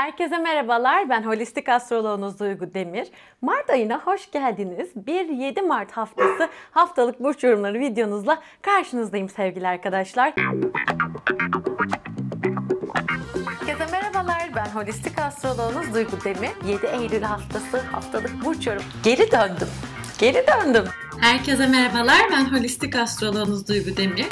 Herkese merhabalar. Ben holistik astroloğunuz Duygu Demir. Mart ayına hoş geldiniz. 1-7 Mart haftası haftalık burç yorumları videonuzla karşınızdayım sevgili arkadaşlar. Herkese merhabalar. Ben holistik astroloğunuz Duygu Demir. 7 Eylül haftası haftalık burç yorum. Geri döndüm. Geri döndüm. Herkese merhabalar. Ben holistik astroloğunuz Duygu Demir.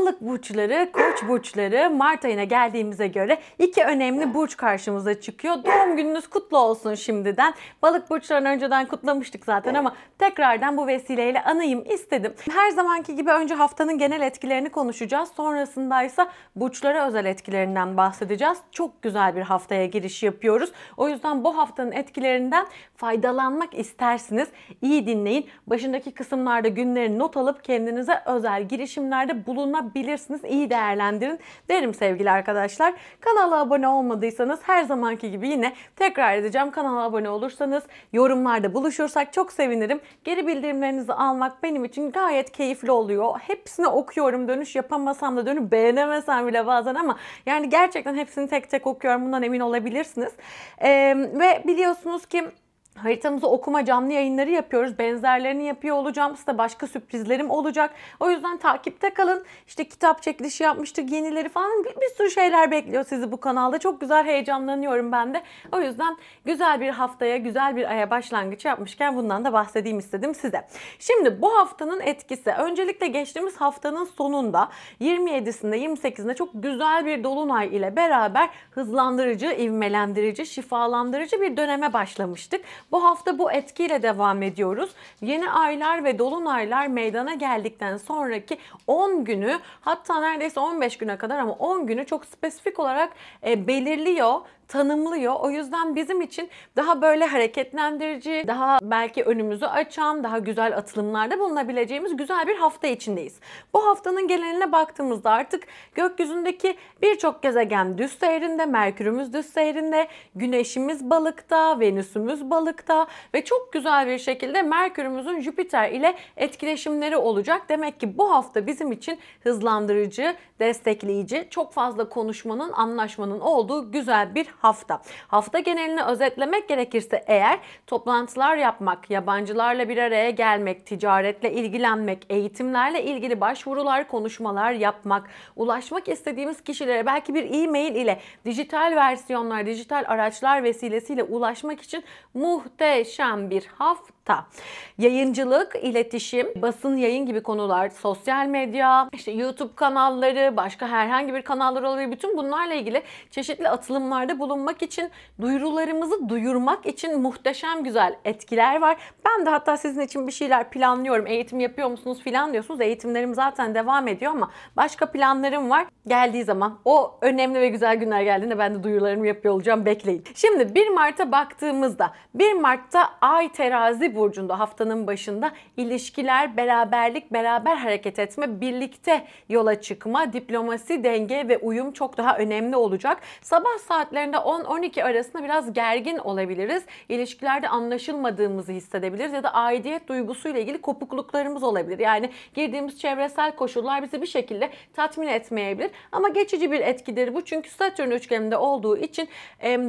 Balık burçları, Koç burçları Mart ayına geldiğimize göre iki önemli burç karşımıza çıkıyor. Doğum gününüz kutlu olsun şimdiden. Balık burçlarını önceden kutlamıştık zaten ama tekrardan bu vesileyle anayım istedim. Her zamanki gibi önce haftanın genel etkilerini konuşacağız. Sonrasında ise burçlara özel etkilerinden bahsedeceğiz. Çok güzel bir haftaya giriş yapıyoruz. O yüzden bu haftanın etkilerinden faydalanmak istersiniz. İyi dinleyin. Başındaki kısımlarda günleri not alıp kendinize özel girişimlerde bulunma kullanabilirsiniz. İyi değerlendirin derim sevgili arkadaşlar. Kanala abone olmadıysanız her zamanki gibi yine tekrar edeceğim. Kanala abone olursanız yorumlarda buluşursak çok sevinirim. Geri bildirimlerinizi almak benim için gayet keyifli oluyor. Hepsini okuyorum. Dönüş yapamasam da dönüp beğenemesem bile bazen ama yani gerçekten hepsini tek tek okuyorum. Bundan emin olabilirsiniz. Ee, ve biliyorsunuz ki Haritamızı okuma canlı yayınları yapıyoruz. Benzerlerini yapıyor olacağım. Size başka sürprizlerim olacak. O yüzden takipte kalın. İşte kitap çekilişi yapmıştık. Yenileri falan bir, bir sürü şeyler bekliyor sizi bu kanalda. Çok güzel heyecanlanıyorum ben de. O yüzden güzel bir haftaya, güzel bir aya başlangıç yapmışken bundan da bahsedeyim istedim size. Şimdi bu haftanın etkisi. Öncelikle geçtiğimiz haftanın sonunda 27'sinde 28'inde çok güzel bir dolunay ile beraber hızlandırıcı, ivmelendirici, şifalandırıcı bir döneme başlamıştık. Bu hafta bu etkiyle devam ediyoruz. Yeni aylar ve dolunaylar meydana geldikten sonraki 10 günü hatta neredeyse 15 güne kadar ama 10 günü çok spesifik olarak e, belirliyor tanımlıyor. O yüzden bizim için daha böyle hareketlendirici, daha belki önümüzü açan, daha güzel atılımlarda bulunabileceğimiz güzel bir hafta içindeyiz. Bu haftanın geleneline baktığımızda artık gökyüzündeki birçok gezegen düz seyrinde, Merkürümüz düz seyrinde, Güneşimiz balıkta, Venüsümüz balıkta ve çok güzel bir şekilde Merkürümüzün Jüpiter ile etkileşimleri olacak. Demek ki bu hafta bizim için hızlandırıcı, destekleyici, çok fazla konuşmanın, anlaşmanın olduğu güzel bir hafta. Hafta genelini özetlemek gerekirse eğer toplantılar yapmak, yabancılarla bir araya gelmek, ticaretle ilgilenmek, eğitimlerle ilgili başvurular, konuşmalar yapmak, ulaşmak istediğimiz kişilere belki bir e-mail ile dijital versiyonlar, dijital araçlar vesilesiyle ulaşmak için muhteşem bir hafta Ta. Yayıncılık, iletişim, basın yayın gibi konular, sosyal medya, işte YouTube kanalları, başka herhangi bir kanallar olabilir. Bütün bunlarla ilgili çeşitli atılımlarda bulunmak için, duyurularımızı duyurmak için muhteşem güzel etkiler var. Ben de hatta sizin için bir şeyler planlıyorum. Eğitim yapıyor musunuz filan diyorsunuz. Eğitimlerim zaten devam ediyor ama başka planlarım var. Geldiği zaman o önemli ve güzel günler geldiğinde ben de duyurularımı yapıyor olacağım. Bekleyin. Şimdi 1 Mart'a baktığımızda 1 Mart'ta Ay terazi burcunda haftanın başında ilişkiler, beraberlik, beraber hareket etme, birlikte yola çıkma, diplomasi, denge ve uyum çok daha önemli olacak. Sabah saatlerinde 10-12 arasında biraz gergin olabiliriz. İlişkilerde anlaşılmadığımızı hissedebiliriz ya da aidiyet duygusuyla ilgili kopukluklarımız olabilir. Yani girdiğimiz çevresel koşullar bizi bir şekilde tatmin etmeyebilir. Ama geçici bir etkidir bu. Çünkü Satürn üçgeninde olduğu için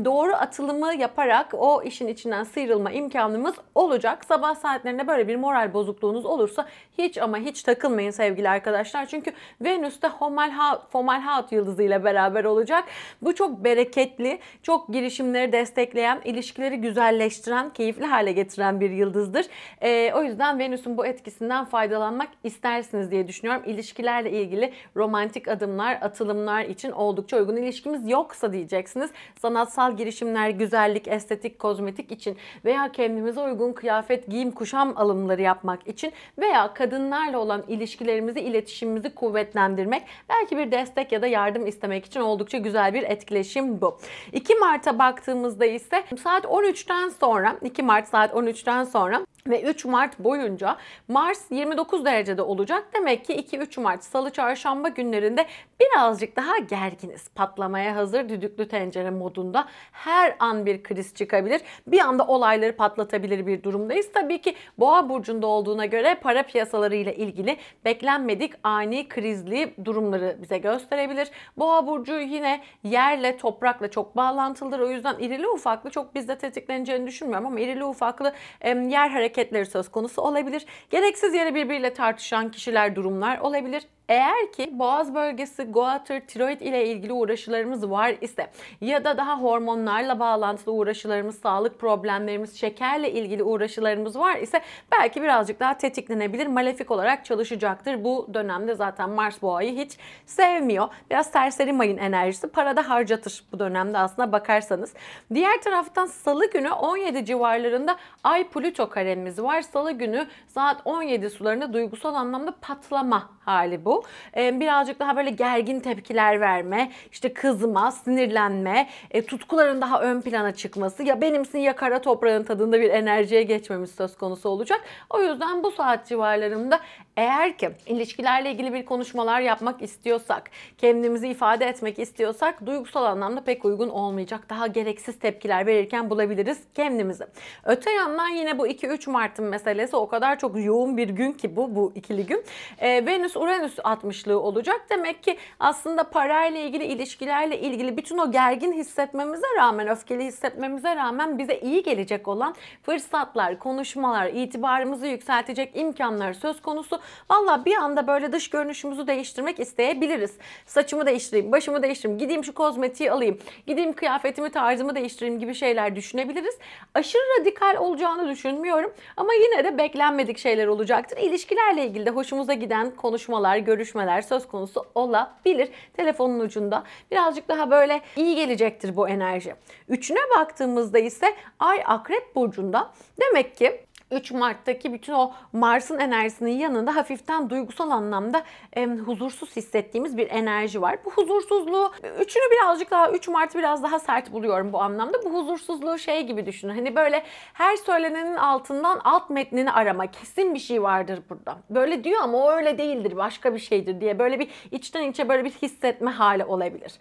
doğru atılımı yaparak o işin içinden sıyrılma imkanımız olacak olacak. Sabah saatlerinde böyle bir moral bozukluğunuz olursa hiç ama hiç takılmayın sevgili arkadaşlar. Çünkü Venüs de Homalhaut, Fomalhaut yıldızı ile beraber olacak. Bu çok bereketli, çok girişimleri destekleyen, ilişkileri güzelleştiren, keyifli hale getiren bir yıldızdır. E, o yüzden Venüs'ün bu etkisinden faydalanmak istersiniz diye düşünüyorum. İlişkilerle ilgili romantik adımlar, atılımlar için oldukça uygun. İlişkimiz yoksa diyeceksiniz. Sanatsal girişimler, güzellik, estetik, kozmetik için veya kendimize uygun kıyafet kıyafet, giyim, kuşam alımları yapmak için veya kadınlarla olan ilişkilerimizi, iletişimimizi kuvvetlendirmek, belki bir destek ya da yardım istemek için oldukça güzel bir etkileşim bu. 2 Mart'a baktığımızda ise saat 13'ten sonra 2 Mart saat 13'ten sonra ve 3 Mart boyunca Mars 29 derecede olacak. Demek ki 2-3 Mart salı çarşamba günlerinde birazcık daha gerginiz. Patlamaya hazır düdüklü tencere modunda her an bir kriz çıkabilir. Bir anda olayları patlatabilir bir durumdayız. Tabii ki Boğa burcunda olduğuna göre para piyasaları ile ilgili beklenmedik ani krizli durumları bize gösterebilir. Boğa burcu yine yerle toprakla çok bağlantılıdır. O yüzden irili ufaklı çok bizde tetikleneceğini düşünmüyorum ama irili ufaklı yer hareketi hareketleri söz konusu olabilir. Gereksiz yere birbiriyle tartışan kişiler, durumlar olabilir. Eğer ki boğaz bölgesi, goiter, tiroid ile ilgili uğraşılarımız var ise ya da daha hormonlarla bağlantılı uğraşılarımız, sağlık problemlerimiz, şekerle ilgili uğraşılarımız var ise belki birazcık daha tetiklenebilir. Malefik olarak çalışacaktır. Bu dönemde zaten Mars boğayı hiç sevmiyor. Biraz serseri mayın enerjisi parada harcatır bu dönemde aslında bakarsanız. Diğer taraftan salı günü 17 civarlarında Ay Plüto karemiz var. Salı günü saat 17 sularında duygusal anlamda patlama hali bu. E, birazcık daha böyle gergin tepkiler verme, işte kızma, sinirlenme, e, tutkuların daha ön plana çıkması ya benimsin ya kara toprağın tadında bir enerjiye geçmemiz söz konusu olacak. O yüzden bu saat civarlarında eğer ki ilişkilerle ilgili bir konuşmalar yapmak istiyorsak, kendimizi ifade etmek istiyorsak duygusal anlamda pek uygun olmayacak. Daha gereksiz tepkiler verirken bulabiliriz kendimizi. Öte yandan yine bu 2-3 Mart'ın meselesi o kadar çok yoğun bir gün ki bu, bu ikili gün. Ee, Venüs-Uranüs 60'lığı olacak. Demek ki aslında parayla ilgili, ilişkilerle ilgili bütün o gergin hissetmemize rağmen, öfkeli hissetmemize rağmen bize iyi gelecek olan fırsatlar, konuşmalar, itibarımızı yükseltecek imkanlar söz konusu. Valla bir anda böyle dış görünüşümüzü değiştirmek isteyebiliriz. Saçımı değiştireyim, başımı değiştireyim, gideyim şu kozmetiği alayım, gideyim kıyafetimi, tarzımı değiştireyim gibi şeyler düşünebiliriz. Aşırı radikal olacağını düşünmüyorum ama yine de beklenmedik şeyler olacaktır. İlişkilerle ilgili de hoşumuza giden konuşmalar, görüntüler, görüşmeler söz konusu olabilir. Telefonun ucunda birazcık daha böyle iyi gelecektir bu enerji. Üçüne baktığımızda ise Ay Akrep Burcu'nda demek ki 3 Mart'taki bütün o Mars'ın enerjisinin yanında hafiften duygusal anlamda e, huzursuz hissettiğimiz bir enerji var. Bu huzursuzluğu üçünü birazcık daha 3 Mart biraz daha sert buluyorum bu anlamda. Bu huzursuzluğu şey gibi düşünün. Hani böyle her söylenenin altından alt metnini arama. Kesin bir şey vardır burada. Böyle diyor ama o öyle değildir. Başka bir şeydir diye böyle bir içten içe böyle bir hissetme hali olabilir.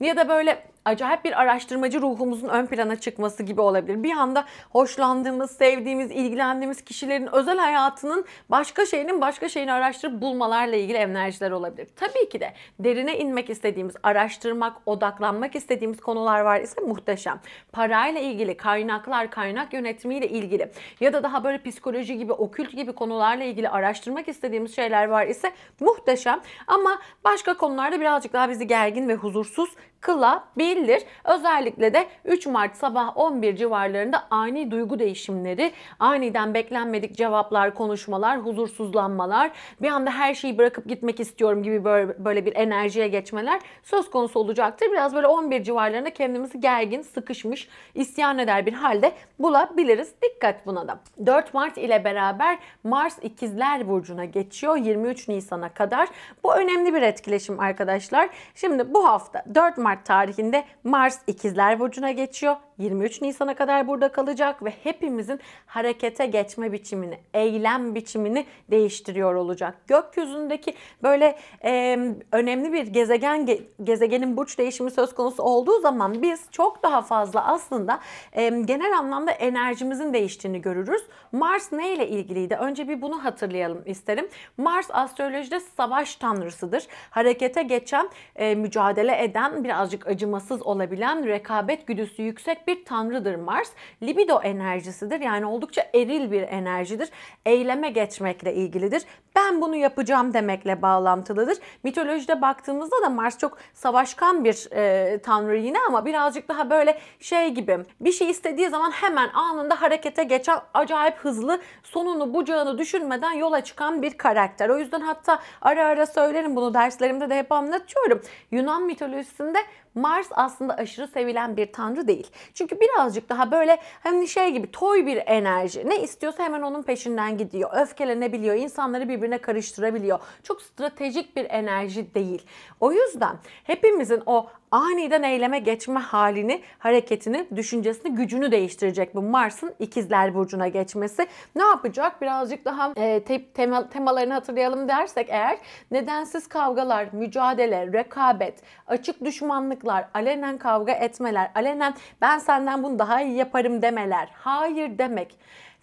Ya da böyle acayip bir araştırmacı ruhumuzun ön plana çıkması gibi olabilir. Bir anda hoşlandığımız, sevdiğimiz, ilgilen ilgilendiğimiz kişilerin özel hayatının başka şeyinin başka şeyini araştırıp bulmalarla ilgili enerjiler olabilir. Tabii ki de derine inmek istediğimiz, araştırmak, odaklanmak istediğimiz konular var ise muhteşem. Parayla ilgili, kaynaklar, kaynak yönetimiyle ilgili ya da daha böyle psikoloji gibi, okült gibi konularla ilgili araştırmak istediğimiz şeyler var ise muhteşem. Ama başka konularda birazcık daha bizi gergin ve huzursuz kılabilir. Özellikle de 3 Mart sabah 11 civarlarında ani duygu değişimleri, aniden beklenmedik cevaplar, konuşmalar, huzursuzlanmalar, bir anda her şeyi bırakıp gitmek istiyorum gibi böyle, böyle bir enerjiye geçmeler söz konusu olacaktır. Biraz böyle 11 civarlarında kendimizi gergin, sıkışmış, isyan eder bir halde bulabiliriz. Dikkat buna da. 4 Mart ile beraber Mars ikizler burcuna geçiyor 23 Nisan'a kadar. Bu önemli bir etkileşim arkadaşlar. Şimdi bu hafta 4 Mart Mart tarihinde Mars ikizler Burcu'na geçiyor 23 Nisan'a kadar burada kalacak ve hepimizin harekete geçme biçimini, eylem biçimini değiştiriyor olacak. Gökyüzündeki böyle e, önemli bir gezegen gezegenin burç değişimi söz konusu olduğu zaman biz çok daha fazla aslında e, genel anlamda enerjimizin değiştiğini görürüz. Mars neyle ilgiliydi? Önce bir bunu hatırlayalım isterim. Mars astrolojide savaş tanrısıdır. Harekete geçen, e, mücadele eden, birazcık acımasız olabilen, rekabet güdüsü yüksek bir tanrıdır Mars. Libido enerjisidir. Yani oldukça eril bir enerjidir. Eyleme geçmekle ilgilidir. Ben bunu yapacağım demekle bağlantılıdır. Mitolojide baktığımızda da Mars çok savaşkan bir e, tanrı yine ama birazcık daha böyle şey gibi bir şey istediği zaman hemen anında harekete geçen acayip hızlı sonunu bucağını düşünmeden yola çıkan bir karakter. O yüzden hatta ara ara söylerim bunu derslerimde de hep anlatıyorum. Yunan mitolojisinde Mars aslında aşırı sevilen bir tanrı değil. Çünkü birazcık daha böyle hani şey gibi toy bir enerji. Ne istiyorsa hemen onun peşinden gidiyor. Öfkelenebiliyor, insanları birbirine karıştırabiliyor. Çok stratejik bir enerji değil. O yüzden hepimizin o aniden eyleme geçme halini, hareketini, düşüncesini, gücünü değiştirecek bu Mars'ın ikizler burcuna geçmesi. Ne yapacak? Birazcık daha e, te- tema- temalarını hatırlayalım dersek eğer nedensiz kavgalar, mücadele, rekabet, açık düşmanlıklar, alenen kavga etmeler, alenen ben senden bunu daha iyi yaparım demeler, hayır demek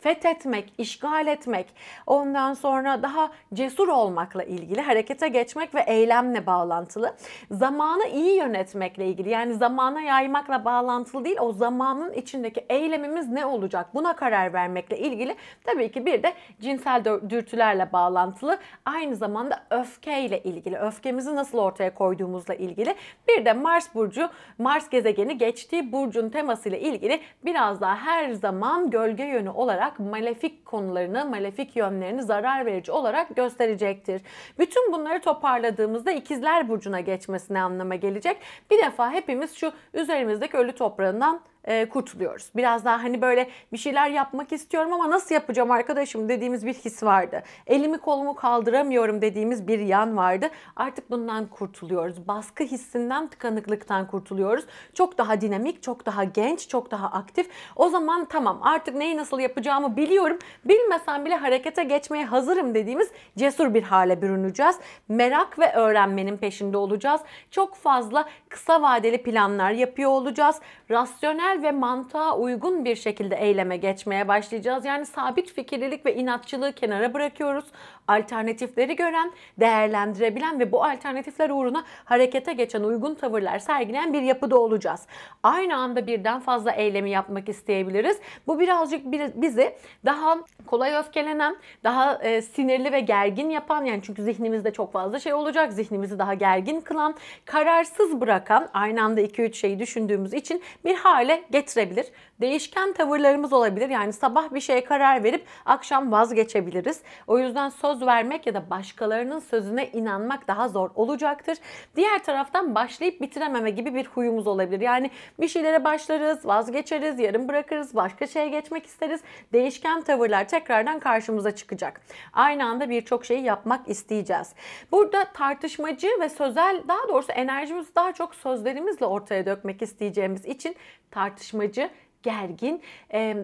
fethetmek, işgal etmek, ondan sonra daha cesur olmakla ilgili harekete geçmek ve eylemle bağlantılı. Zamanı iyi yönetmekle ilgili yani zamana yaymakla bağlantılı değil o zamanın içindeki eylemimiz ne olacak buna karar vermekle ilgili tabii ki bir de cinsel dürtülerle bağlantılı aynı zamanda öfkeyle ilgili öfkemizi nasıl ortaya koyduğumuzla ilgili bir de Mars burcu Mars gezegeni geçtiği burcun temasıyla ilgili biraz daha her zaman gölge yönü olarak olarak malefik konularını, malefik yönlerini zarar verici olarak gösterecektir. Bütün bunları toparladığımızda ikizler burcuna geçmesine anlama gelecek. Bir defa hepimiz şu üzerimizdeki ölü toprağından e, kurtuluyoruz. Biraz daha hani böyle bir şeyler yapmak istiyorum ama nasıl yapacağım arkadaşım dediğimiz bir his vardı. Elimi kolumu kaldıramıyorum dediğimiz bir yan vardı. Artık bundan kurtuluyoruz. Baskı hissinden, tıkanıklıktan kurtuluyoruz. Çok daha dinamik, çok daha genç, çok daha aktif. O zaman tamam artık neyi nasıl yapacağımı biliyorum. Bilmesem bile harekete geçmeye hazırım dediğimiz cesur bir hale bürüneceğiz. Merak ve öğrenmenin peşinde olacağız. Çok fazla kısa vadeli planlar yapıyor olacağız. Rasyonel rasyonel ve mantığa uygun bir şekilde eyleme geçmeye başlayacağız. Yani sabit fikirlilik ve inatçılığı kenara bırakıyoruz. Alternatifleri gören, değerlendirebilen ve bu alternatifler uğruna harekete geçen uygun tavırlar sergileyen bir yapıda olacağız. Aynı anda birden fazla eylemi yapmak isteyebiliriz. Bu birazcık bizi daha kolay öfkelenen, daha e, sinirli ve gergin yapan yani çünkü zihnimizde çok fazla şey olacak. Zihnimizi daha gergin kılan, kararsız bırakan, aynı anda 2-3 şeyi düşündüğümüz için bir hale getirebilir. Değişken tavırlarımız olabilir. Yani sabah bir şeye karar verip akşam vazgeçebiliriz. O yüzden söz vermek ya da başkalarının sözüne inanmak daha zor olacaktır. Diğer taraftan başlayıp bitirememe gibi bir huyumuz olabilir. Yani bir şeylere başlarız, vazgeçeriz, yarım bırakırız, başka şeye geçmek isteriz. Değişken tavırlar tekrardan karşımıza çıkacak. Aynı anda birçok şeyi yapmak isteyeceğiz. Burada tartışmacı ve sözel daha doğrusu enerjimiz daha çok sözlerimizle ortaya dökmek isteyeceğimiz için tartışmacı gergin,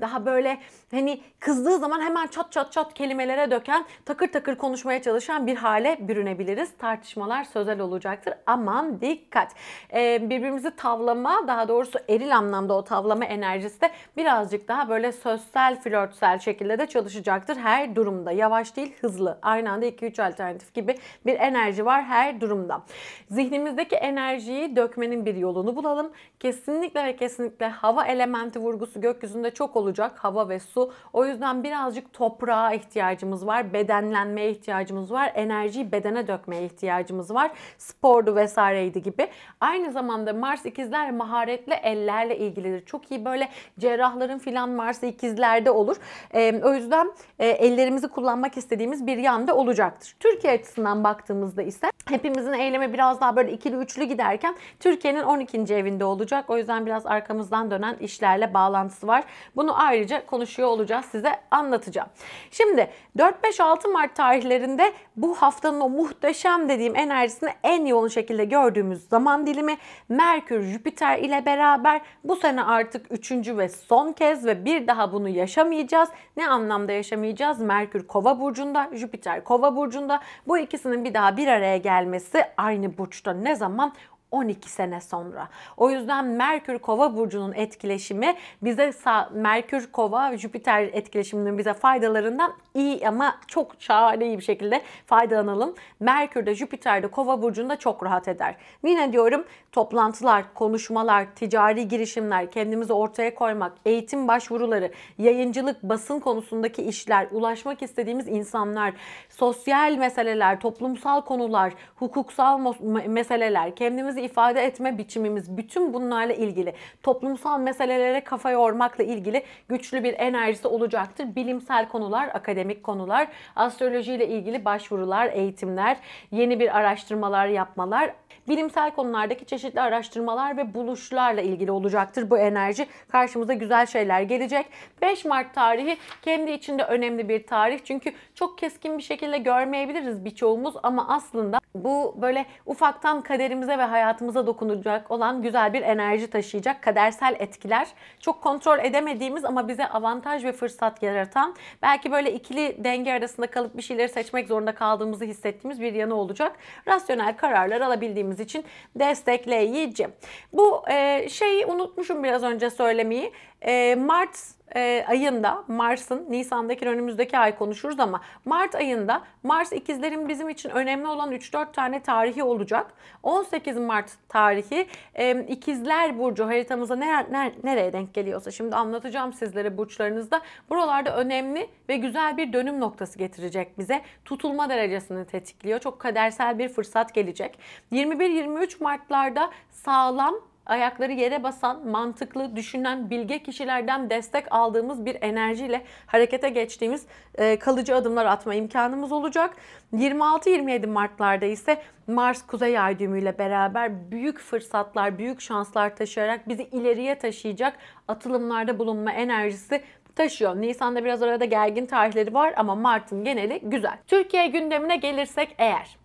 daha böyle hani kızdığı zaman hemen çat çat çat kelimelere döken, takır takır konuşmaya çalışan bir hale bürünebiliriz. Tartışmalar sözel olacaktır. Aman dikkat. Birbirimizi tavlama, daha doğrusu eril anlamda o tavlama enerjisi de birazcık daha böyle sözsel, flörtsel şekilde de çalışacaktır. Her durumda yavaş değil, hızlı. Aynı anda 2-3 alternatif gibi bir enerji var her durumda. Zihnimizdeki enerjiyi dökmenin bir yolunu bulalım. Kesinlikle ve kesinlikle hava elementi vur vurgusu gökyüzünde çok olacak hava ve su. O yüzden birazcık toprağa ihtiyacımız var, bedenlenmeye ihtiyacımız var, enerjiyi bedene dökmeye ihtiyacımız var. Spordu vesaireydi gibi. Aynı zamanda Mars ikizler maharetli ellerle ilgilidir. Çok iyi böyle cerrahların filan Mars ikizlerde olur. E, o yüzden e, ellerimizi kullanmak istediğimiz bir yanda olacaktır. Türkiye açısından baktığımızda ise hepimizin eyleme biraz daha böyle ikili üçlü giderken Türkiye'nin 12. evinde olacak. O yüzden biraz arkamızdan dönen işlerle bağlı bağlantısı var. Bunu ayrıca konuşuyor olacağız size anlatacağım. Şimdi 4-5-6 Mart tarihlerinde bu haftanın o muhteşem dediğim enerjisini en yoğun şekilde gördüğümüz zaman dilimi Merkür Jüpiter ile beraber bu sene artık 3. ve son kez ve bir daha bunu yaşamayacağız. Ne anlamda yaşamayacağız? Merkür Kova burcunda, Jüpiter Kova burcunda. Bu ikisinin bir daha bir araya gelmesi aynı burçta ne zaman? 12 sene sonra. O yüzden Merkür Kova burcunun etkileşimi bize Merkür Kova Jüpiter etkileşiminin bize faydalarından iyi ama çok şahane iyi bir şekilde faydalanalım. Merkür'de Jüpiter'de Kova burcunda çok rahat eder. Yine diyorum toplantılar, konuşmalar, ticari girişimler, kendimizi ortaya koymak, eğitim başvuruları, yayıncılık, basın konusundaki işler, ulaşmak istediğimiz insanlar, sosyal meseleler, toplumsal konular, hukuksal meseleler, kendimizi kendimizi ifade etme biçimimiz bütün bunlarla ilgili toplumsal meselelere kafa yormakla ilgili güçlü bir enerjisi olacaktır. Bilimsel konular, akademik konular, astrolojiyle ilgili başvurular, eğitimler, yeni bir araştırmalar yapmalar, bilimsel konulardaki çeşitli araştırmalar ve buluşlarla ilgili olacaktır bu enerji. Karşımıza güzel şeyler gelecek. 5 Mart tarihi kendi içinde önemli bir tarih. Çünkü çok keskin bir şekilde görmeyebiliriz birçoğumuz ama aslında bu böyle ufaktan kaderimize ve hayat hayatımıza dokunacak olan güzel bir enerji taşıyacak kadersel etkiler. Çok kontrol edemediğimiz ama bize avantaj ve fırsat yaratan belki böyle ikili denge arasında kalıp bir şeyleri seçmek zorunda kaldığımızı hissettiğimiz bir yanı olacak. Rasyonel kararlar alabildiğimiz için destekleyici. Bu e, şeyi unutmuşum biraz önce söylemeyi e, Mart e, ayında Mars'ın Nisan'daki önümüzdeki ay konuşuruz ama Mart ayında Mars ikizlerin bizim için önemli olan 3-4 tane tarihi olacak. 18 Mart tarihi e, ikizler burcu haritamıza nere, nere, nereye denk geliyorsa şimdi anlatacağım sizlere burçlarınızda. Buralarda önemli ve güzel bir dönüm noktası getirecek bize. Tutulma derecesini tetikliyor. Çok kadersel bir fırsat gelecek. 21-23 Mart'larda sağlam ayakları yere basan, mantıklı, düşünen, bilge kişilerden destek aldığımız bir enerjiyle harekete geçtiğimiz e, kalıcı adımlar atma imkanımız olacak. 26-27 Mart'larda ise Mars Kuzey Ay ile beraber büyük fırsatlar, büyük şanslar taşıyarak bizi ileriye taşıyacak atılımlarda bulunma enerjisi taşıyor. Nisan'da biraz arada gergin tarihleri var ama Mart'ın geneli güzel. Türkiye gündemine gelirsek eğer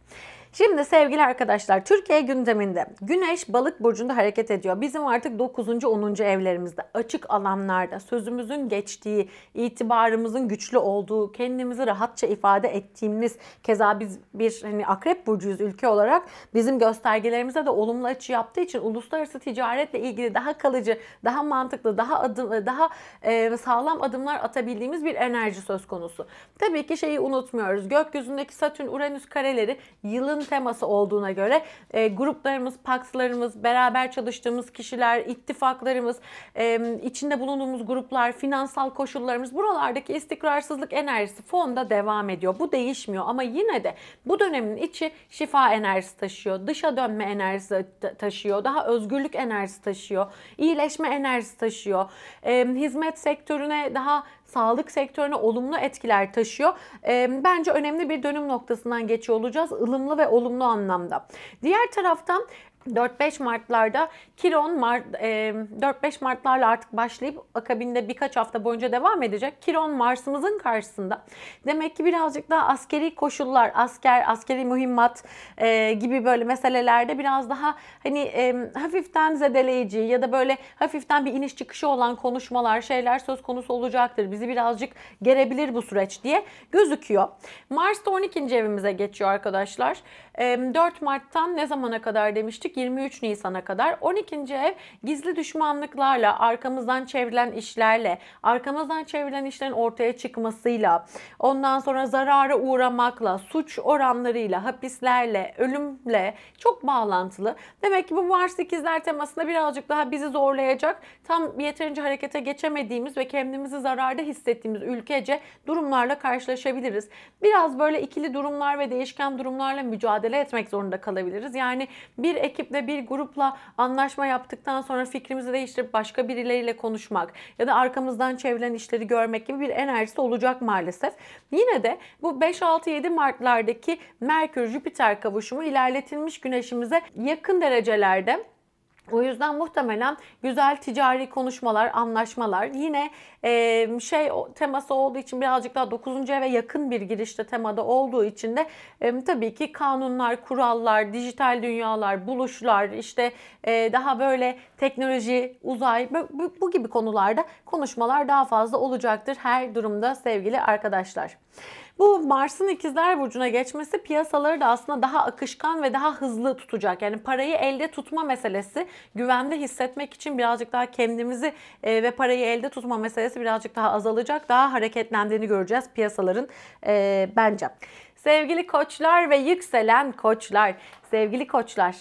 Şimdi sevgili arkadaşlar Türkiye gündeminde Güneş balık burcunda hareket ediyor. Bizim artık 9. 10. evlerimizde açık alanlarda sözümüzün geçtiği, itibarımızın güçlü olduğu, kendimizi rahatça ifade ettiğimiz keza biz bir hani akrep burcuyuz ülke olarak bizim göstergelerimize de olumlu açı yaptığı için uluslararası ticaretle ilgili daha kalıcı, daha mantıklı, daha adım daha e, sağlam adımlar atabildiğimiz bir enerji söz konusu. Tabii ki şeyi unutmuyoruz. Gökyüzündeki Satürn Uranüs kareleri yılın teması olduğuna göre e, gruplarımız, pakslarımız, beraber çalıştığımız kişiler, ittifaklarımız, e, içinde bulunduğumuz gruplar, finansal koşullarımız buralardaki istikrarsızlık enerjisi fonda devam ediyor. Bu değişmiyor ama yine de bu dönemin içi şifa enerjisi taşıyor, dışa dönme enerjisi taşıyor, daha özgürlük enerjisi taşıyor, iyileşme enerjisi taşıyor. E, hizmet sektörüne daha sağlık sektörüne olumlu etkiler taşıyor. bence önemli bir dönüm noktasından geçiyor olacağız ılımlı ve olumlu anlamda. Diğer taraftan 4-5 Mart'larda Kiron Mart, e, 4-5 Mart'larla artık başlayıp akabinde birkaç hafta boyunca devam edecek. Kiron Mars'ımızın karşısında. Demek ki birazcık daha askeri koşullar, asker, askeri mühimmat e, gibi böyle meselelerde biraz daha hani e, hafiften zedeleyici ya da böyle hafiften bir iniş çıkışı olan konuşmalar, şeyler söz konusu olacaktır. Bizi birazcık gerebilir bu süreç diye gözüküyor. Mars da 12. evimize geçiyor arkadaşlar. 4 Mart'tan ne zamana kadar demiştik? 23 Nisan'a kadar 12. ev gizli düşmanlıklarla, arkamızdan çevrilen işlerle, arkamızdan çevrilen işlerin ortaya çıkmasıyla, ondan sonra zarara uğramakla, suç oranlarıyla, hapislerle, ölümle çok bağlantılı. Demek ki bu Mars 8'ler temasında birazcık daha bizi zorlayacak. Tam yeterince harekete geçemediğimiz ve kendimizi zararda hissettiğimiz ülkece durumlarla karşılaşabiliriz. Biraz böyle ikili durumlar ve değişken durumlarla mücadele etmek zorunda kalabiliriz. Yani bir ekip ekiple bir grupla anlaşma yaptıktan sonra fikrimizi değiştirip başka birileriyle konuşmak ya da arkamızdan çevrilen işleri görmek gibi bir enerjisi olacak maalesef. Yine de bu 5-6-7 Mart'lardaki Merkür-Jüpiter kavuşumu ilerletilmiş güneşimize yakın derecelerde o yüzden muhtemelen güzel ticari konuşmalar, anlaşmalar yine e, şey teması olduğu için birazcık daha 9. eve yakın bir girişte temada olduğu için de e, tabii ki kanunlar, kurallar, dijital dünyalar, buluşlar işte e, daha böyle teknoloji, uzay bu, bu gibi konularda konuşmalar daha fazla olacaktır her durumda sevgili arkadaşlar. Bu Mars'ın ikizler burcuna geçmesi piyasaları da aslında daha akışkan ve daha hızlı tutacak. Yani parayı elde tutma meselesi güvende hissetmek için birazcık daha kendimizi e, ve parayı elde tutma meselesi birazcık daha azalacak. Daha hareketlendiğini göreceğiz piyasaların e, bence. Sevgili koçlar ve yükselen koçlar Sevgili koçlar,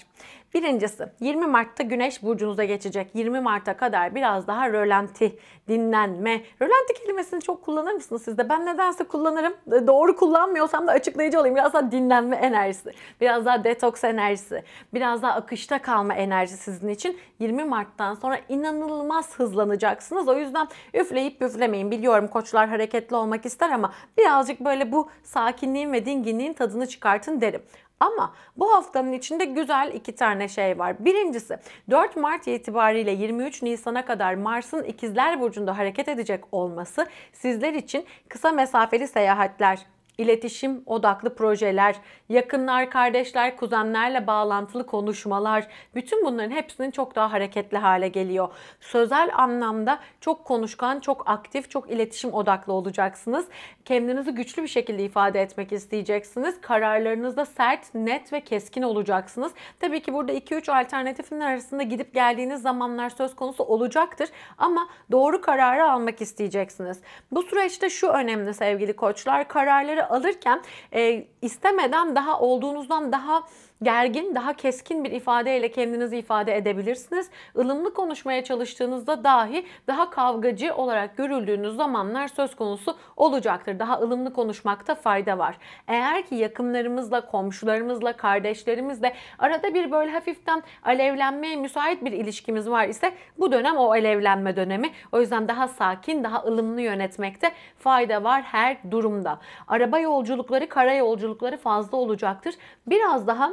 birincisi 20 Mart'ta Güneş burcunuza geçecek. 20 Mart'a kadar biraz daha rölanti, dinlenme. Rölanti kelimesini çok kullanır mısınız siz de? Ben nedense kullanırım. E, doğru kullanmıyorsam da açıklayıcı olayım. Biraz daha dinlenme enerjisi, biraz daha detoks enerjisi, biraz daha akışta kalma enerjisi sizin için 20 Mart'tan sonra inanılmaz hızlanacaksınız. O yüzden üfleyip büflemeyin. Biliyorum koçlar hareketli olmak ister ama birazcık böyle bu sakinliğin ve dinginliğin tadını çıkartın derim. Ama bu haftanın içinde güzel iki tane şey var. Birincisi 4 Mart itibariyle 23 Nisan'a kadar Mars'ın ikizler burcunda hareket edecek olması sizler için kısa mesafeli seyahatler iletişim odaklı projeler, yakınlar, kardeşler, kuzenlerle bağlantılı konuşmalar, bütün bunların hepsinin çok daha hareketli hale geliyor. Sözel anlamda çok konuşkan, çok aktif, çok iletişim odaklı olacaksınız. Kendinizi güçlü bir şekilde ifade etmek isteyeceksiniz. Kararlarınızda sert, net ve keskin olacaksınız. Tabii ki burada 2-3 alternatifin arasında gidip geldiğiniz zamanlar söz konusu olacaktır ama doğru kararı almak isteyeceksiniz. Bu süreçte şu önemli sevgili koçlar, kararları alırken e, istemeden daha olduğunuzdan daha gergin, daha keskin bir ifadeyle kendinizi ifade edebilirsiniz. Ilımlı konuşmaya çalıştığınızda dahi daha kavgacı olarak görüldüğünüz zamanlar söz konusu olacaktır. Daha ılımlı konuşmakta fayda var. Eğer ki yakınlarımızla, komşularımızla, kardeşlerimizle arada bir böyle hafiften alevlenmeye müsait bir ilişkimiz var ise bu dönem o alevlenme dönemi. O yüzden daha sakin, daha ılımlı yönetmekte fayda var her durumda. Araba yolculukları, kara yolculukları fazla olacaktır. Biraz daha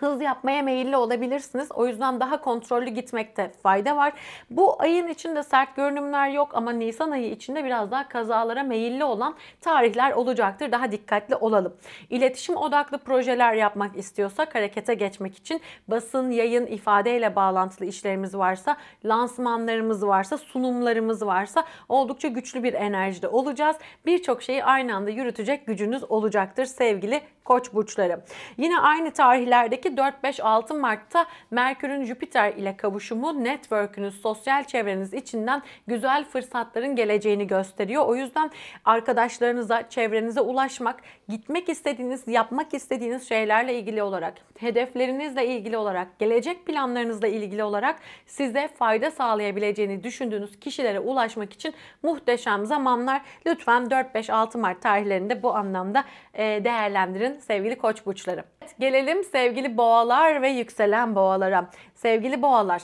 hız yapmaya meyilli olabilirsiniz. O yüzden daha kontrollü gitmekte fayda var. Bu ayın içinde sert görünümler yok ama Nisan ayı içinde biraz daha kazalara meyilli olan tarihler olacaktır. Daha dikkatli olalım. İletişim odaklı projeler yapmak istiyorsak harekete geçmek için basın, yayın, ifadeyle bağlantılı işlerimiz varsa, lansmanlarımız varsa, sunumlarımız varsa oldukça güçlü bir enerjide olacağız. Birçok şeyi aynı anda yürütecek gücünüz olacaktır sevgili koç burçları. Yine aynı tarihlerde önümüzdeki 4-5-6 Mart'ta Merkür'ün Jüpiter ile kavuşumu network'ünüz, sosyal çevreniz içinden güzel fırsatların geleceğini gösteriyor. O yüzden arkadaşlarınıza, çevrenize ulaşmak, gitmek istediğiniz, yapmak istediğiniz şeylerle ilgili olarak, hedeflerinizle ilgili olarak, gelecek planlarınızla ilgili olarak size fayda sağlayabileceğini düşündüğünüz kişilere ulaşmak için muhteşem zamanlar. Lütfen 4-5-6 Mart tarihlerinde bu anlamda değerlendirin sevgili koç burçları. Evet, gelelim sevgili boğalar ve yükselen boğalara. Sevgili boğalar,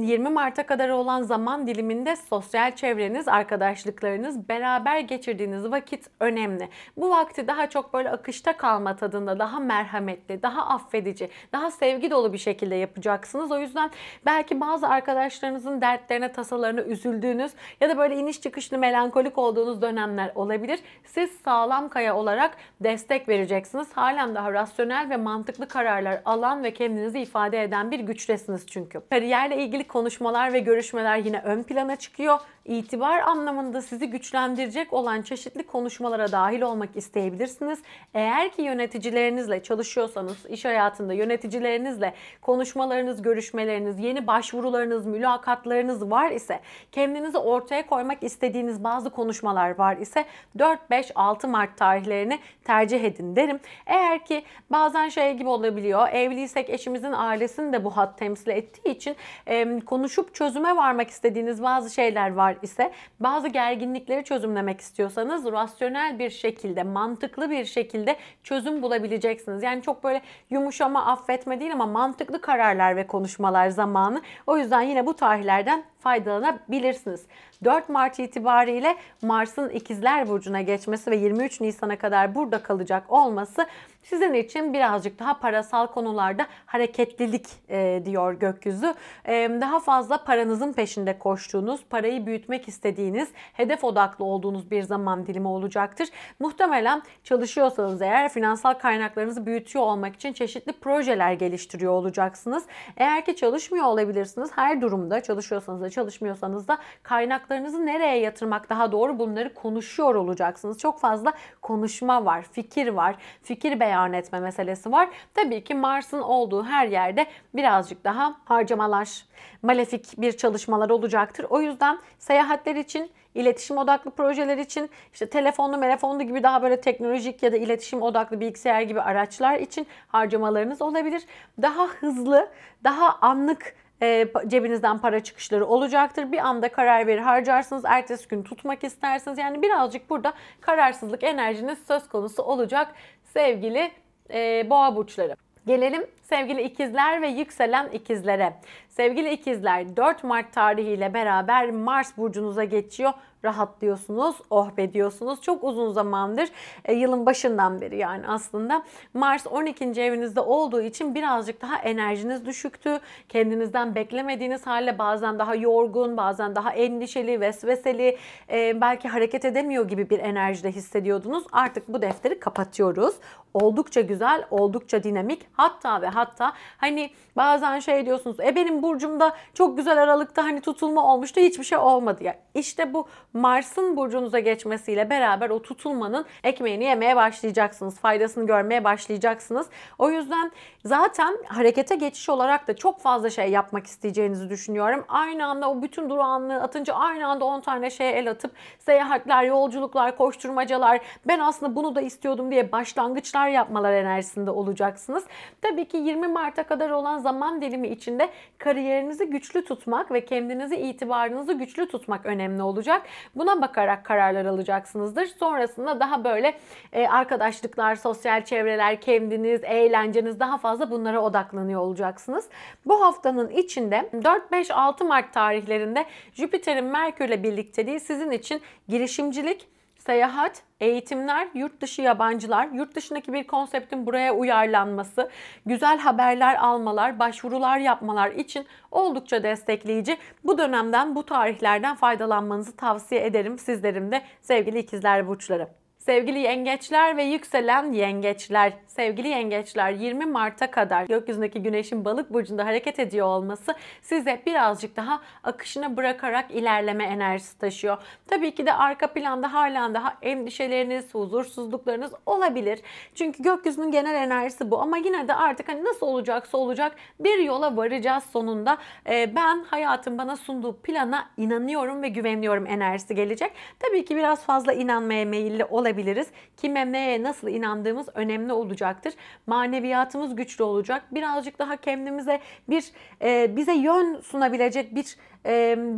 20 Mart'a kadar olan zaman diliminde sosyal çevreniz, arkadaşlıklarınız, beraber geçirdiğiniz vakit önemli. Bu vakti daha çok böyle akışta kalma tadında, daha merhametli, daha affedici, daha sevgi dolu bir şekilde yapacaksınız. O yüzden belki bazı arkadaşlarınızın dertlerine, tasalarına üzüldüğünüz ya da böyle iniş çıkışlı melankolik olduğunuz dönemler olabilir. Siz sağlam kaya olarak destek vereceksiniz. Halen daha rasyonel ve mantıklı kararlar alan ve kendinizi ifade eden bir güçtesiniz Zorundasınız çünkü. Kariyerle ilgili konuşmalar ve görüşmeler yine ön plana çıkıyor. İtibar anlamında sizi güçlendirecek olan çeşitli konuşmalara dahil olmak isteyebilirsiniz. Eğer ki yöneticilerinizle çalışıyorsanız, iş hayatında yöneticilerinizle konuşmalarınız, görüşmeleriniz, yeni başvurularınız, mülakatlarınız var ise, kendinizi ortaya koymak istediğiniz bazı konuşmalar var ise 4, 5, 6 Mart tarihlerini tercih edin derim. Eğer ki bazen şey gibi olabiliyor, evliysek eşimizin ailesini de bu hatta temsil ettiği için e, konuşup çözüme varmak istediğiniz bazı şeyler var ise bazı gerginlikleri çözümlemek istiyorsanız rasyonel bir şekilde mantıklı bir şekilde çözüm bulabileceksiniz. Yani çok böyle yumuşama affetme değil ama mantıklı kararlar ve konuşmalar zamanı. O yüzden yine bu tarihlerden faydalanabilirsiniz. 4 Mart itibariyle Mars'ın ikizler burcuna geçmesi ve 23 Nisan'a kadar burada kalacak olması sizin için birazcık daha parasal konularda hareketlilik e, diyor gökyüzü. E, daha fazla paranızın peşinde koştuğunuz, parayı büyütmek istediğiniz, hedef odaklı olduğunuz bir zaman dilimi olacaktır. Muhtemelen çalışıyorsanız eğer finansal kaynaklarınızı büyütüyor olmak için çeşitli projeler geliştiriyor olacaksınız. Eğer ki çalışmıyor olabilirsiniz her durumda çalışıyorsanız da çalışmıyorsanız da kaynaklarınızı nereye yatırmak daha doğru bunları konuşuyor olacaksınız. Çok fazla konuşma var, fikir var, fikir beyan etme meselesi var. Tabii ki Mars'ın olduğu her yerde birazcık daha harcamalar, malefik bir çalışmalar olacaktır. O yüzden seyahatler için iletişim odaklı projeler için işte telefonlu telefonlu gibi daha böyle teknolojik ya da iletişim odaklı bilgisayar gibi araçlar için harcamalarınız olabilir. Daha hızlı, daha anlık e, cebinizden para çıkışları olacaktır. Bir anda karar verir harcarsınız. Ertesi gün tutmak istersiniz. Yani birazcık burada kararsızlık enerjiniz söz konusu olacak sevgili e, boğa burçları. Gelelim sevgili ikizler ve yükselen ikizlere. Sevgili ikizler 4 Mart tarihiyle beraber Mars burcunuza geçiyor rahatlıyorsunuz, oh be diyorsunuz. Çok uzun zamandır e, yılın başından beri yani aslında Mars 12. evinizde olduğu için birazcık daha enerjiniz düşüktü. Kendinizden beklemediğiniz halde bazen daha yorgun, bazen daha endişeli, vesveseli, e, belki hareket edemiyor gibi bir enerjide hissediyordunuz. Artık bu defteri kapatıyoruz. Oldukça güzel, oldukça dinamik. Hatta ve hatta hani bazen şey diyorsunuz. E benim burcumda çok güzel aralıkta hani tutulma olmuştu. Hiçbir şey olmadı ya. Yani işte bu Mars'ın burcunuza geçmesiyle beraber o tutulmanın ekmeğini yemeye başlayacaksınız. Faydasını görmeye başlayacaksınız. O yüzden zaten harekete geçiş olarak da çok fazla şey yapmak isteyeceğinizi düşünüyorum. Aynı anda o bütün durağanlığı atınca aynı anda 10 tane şeye el atıp seyahatler, yolculuklar, koşturmacalar, ben aslında bunu da istiyordum diye başlangıçlar yapmalar enerjisinde olacaksınız. Tabii ki 20 Mart'a kadar olan zaman dilimi içinde kariyerinizi güçlü tutmak ve kendinizi itibarınızı güçlü tutmak önemli olacak. Buna bakarak kararlar alacaksınızdır. Sonrasında daha böyle e, arkadaşlıklar, sosyal çevreler, kendiniz, eğlenceniz daha fazla bunlara odaklanıyor olacaksınız. Bu haftanın içinde 4-5-6 Mart tarihlerinde Jüpiter'in Merkür'le birlikteliği sizin için girişimcilik, seyahat, eğitimler, yurt dışı yabancılar, yurt dışındaki bir konseptin buraya uyarlanması, güzel haberler almalar, başvurular yapmalar için oldukça destekleyici. Bu dönemden, bu tarihlerden faydalanmanızı tavsiye ederim sizlerim de sevgili ikizler burçları. Sevgili yengeçler ve yükselen yengeçler Sevgili yengeçler 20 Mart'a kadar gökyüzündeki güneşin balık burcunda hareket ediyor olması size birazcık daha akışına bırakarak ilerleme enerjisi taşıyor. Tabii ki de arka planda hala daha endişeleriniz, huzursuzluklarınız olabilir. Çünkü gökyüzünün genel enerjisi bu ama yine de artık hani nasıl olacaksa olacak bir yola varacağız sonunda. Ee, ben hayatın bana sunduğu plana inanıyorum ve güveniyorum enerjisi gelecek. Tabii ki biraz fazla inanmaya meyilli olabiliriz. Kime neye nasıl inandığımız önemli olacak olacaktır. Maneviyatımız güçlü olacak. Birazcık daha kendimize bir e, bize yön sunabilecek bir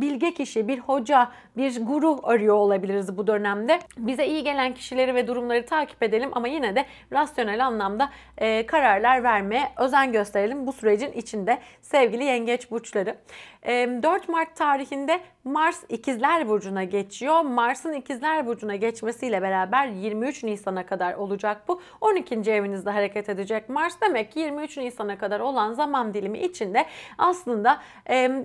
bilge kişi, bir hoca, bir guru arıyor olabiliriz bu dönemde. Bize iyi gelen kişileri ve durumları takip edelim ama yine de rasyonel anlamda e, kararlar vermeye özen gösterelim bu sürecin içinde sevgili yengeç burçları. 4 Mart tarihinde Mars ikizler burcuna geçiyor. Mars'ın ikizler burcuna geçmesiyle beraber 23 Nisan'a kadar olacak bu. 12. evinizde hareket edecek Mars demek 23 Nisan'a kadar olan zaman dilimi içinde aslında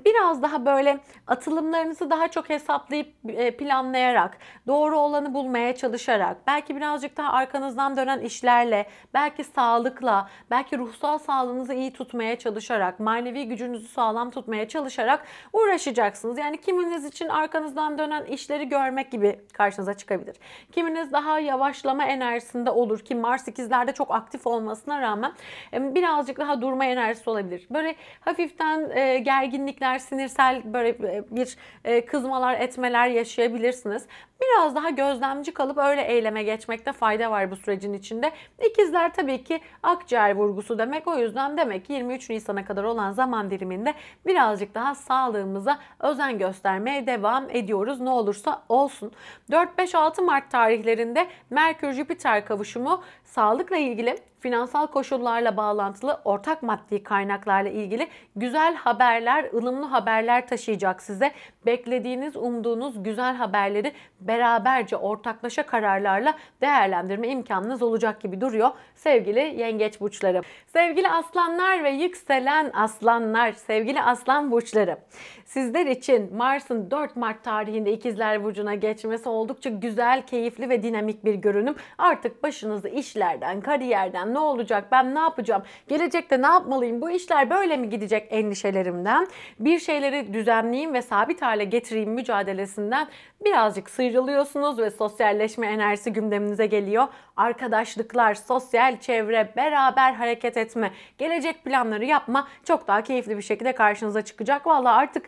biraz daha böyle böyle atılımlarınızı daha çok hesaplayıp e, planlayarak, doğru olanı bulmaya çalışarak, belki birazcık daha arkanızdan dönen işlerle, belki sağlıkla, belki ruhsal sağlığınızı iyi tutmaya çalışarak, manevi gücünüzü sağlam tutmaya çalışarak uğraşacaksınız. Yani kiminiz için arkanızdan dönen işleri görmek gibi karşınıza çıkabilir. Kiminiz daha yavaşlama enerjisinde olur ki Mars 8'lerde çok aktif olmasına rağmen birazcık daha durma enerjisi olabilir. Böyle hafiften e, gerginlikler, sinirsel böyle böyle e, bir e, kızmalar etmeler yaşayabilirsiniz. Biraz daha gözlemci kalıp öyle eyleme geçmekte fayda var bu sürecin içinde. İkizler tabii ki akciğer vurgusu demek. O yüzden demek ki 23 Nisan'a kadar olan zaman diliminde birazcık daha sağlığımıza özen göstermeye devam ediyoruz. Ne olursa olsun. 4-5-6 Mart tarihlerinde Merkür-Jüpiter kavuşumu sağlıkla ilgili finansal koşullarla bağlantılı ortak maddi kaynaklarla ilgili güzel haberler, ılımlı haberler taşıyacak size beklediğiniz, umduğunuz güzel haberleri beraberce ortaklaşa kararlarla değerlendirme imkanınız olacak gibi duruyor sevgili yengeç burçları. Sevgili aslanlar ve yükselen aslanlar, sevgili aslan burçları. Sizler için Mars'ın 4 Mart tarihinde ikizler burcuna geçmesi oldukça güzel, keyifli ve dinamik bir görünüm. Artık başınızı işlerden, kariyerden ne olacak, ben ne yapacağım, gelecekte ne yapmalıyım, bu işler böyle mi gidecek endişelerimden bir şeyleri düzenleyeyim ve sabit hale getireyim mücadelesinden birazcık sıyrılıyorsunuz ve sosyalleşme enerjisi gündeminize geliyor. Arkadaşlıklar, sosyal çevre, beraber hareket etme, gelecek planları yapma çok daha keyifli bir şekilde karşınıza çıkacak. Valla artık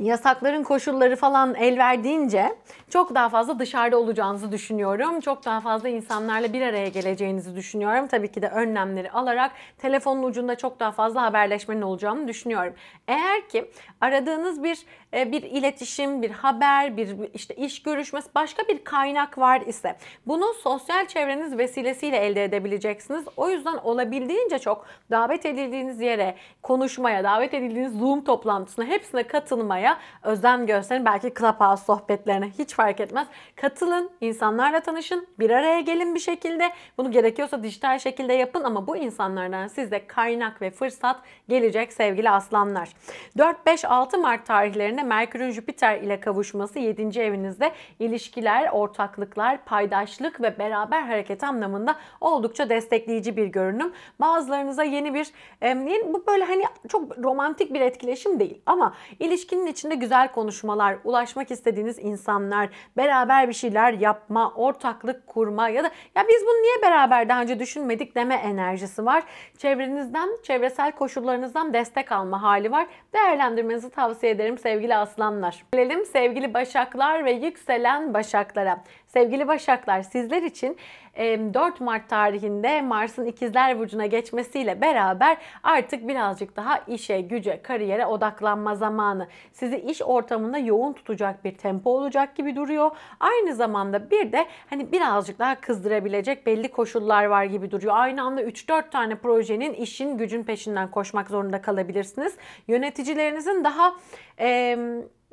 yasakların koşulları falan el verdiğince çok daha fazla dışarıda olacağınızı düşünüyorum. Çok daha fazla insanlarla bir araya geleceğinizi düşünüyorum. Tabii ki de önlemleri alarak telefonun ucunda çok daha fazla haberleşmenin olacağını düşünüyorum. Eğer ki aradığınız bir e, bir iletişim, bir haber, bir işte iş görüşmesi, başka bir kaynak var ise bunu sosyal çevreniz vesilesiyle elde edebileceksiniz. O yüzden olabildiğince çok davet edildiğiniz yere, konuşmaya, davet edildiğiniz Zoom toplantısına hepsine katılmaya dünyaya özlem gösterin. Belki Clubhouse sohbetlerine hiç fark etmez. Katılın, insanlarla tanışın, bir araya gelin bir şekilde. Bunu gerekiyorsa dijital şekilde yapın ama bu insanlardan size kaynak ve fırsat gelecek sevgili aslanlar. 4-5-6 Mart tarihlerinde Merkür'ün Jüpiter ile kavuşması 7. evinizde ilişkiler, ortaklıklar, paydaşlık ve beraber hareket anlamında oldukça destekleyici bir görünüm. Bazılarınıza yeni bir, yeni, bu böyle hani çok romantik bir etkileşim değil ama ilişkinin içinde güzel konuşmalar, ulaşmak istediğiniz insanlar, beraber bir şeyler yapma, ortaklık kurma ya da ya biz bunu niye beraber daha önce düşünmedik deme enerjisi var. Çevrenizden, çevresel koşullarınızdan destek alma hali var. Değerlendirmenizi tavsiye ederim sevgili aslanlar. Gelelim sevgili başaklar ve yükselen başaklara. Sevgili başaklar sizler için 4 Mart tarihinde Mars'ın ikizler burcuna geçmesiyle beraber artık birazcık daha işe, güce, kariyere odaklanma zamanı. Sizi iş ortamında yoğun tutacak bir tempo olacak gibi duruyor. Aynı zamanda bir de hani birazcık daha kızdırabilecek belli koşullar var gibi duruyor. Aynı anda 3-4 tane projenin işin gücün peşinden koşmak zorunda kalabilirsiniz. Yöneticilerinizin daha e,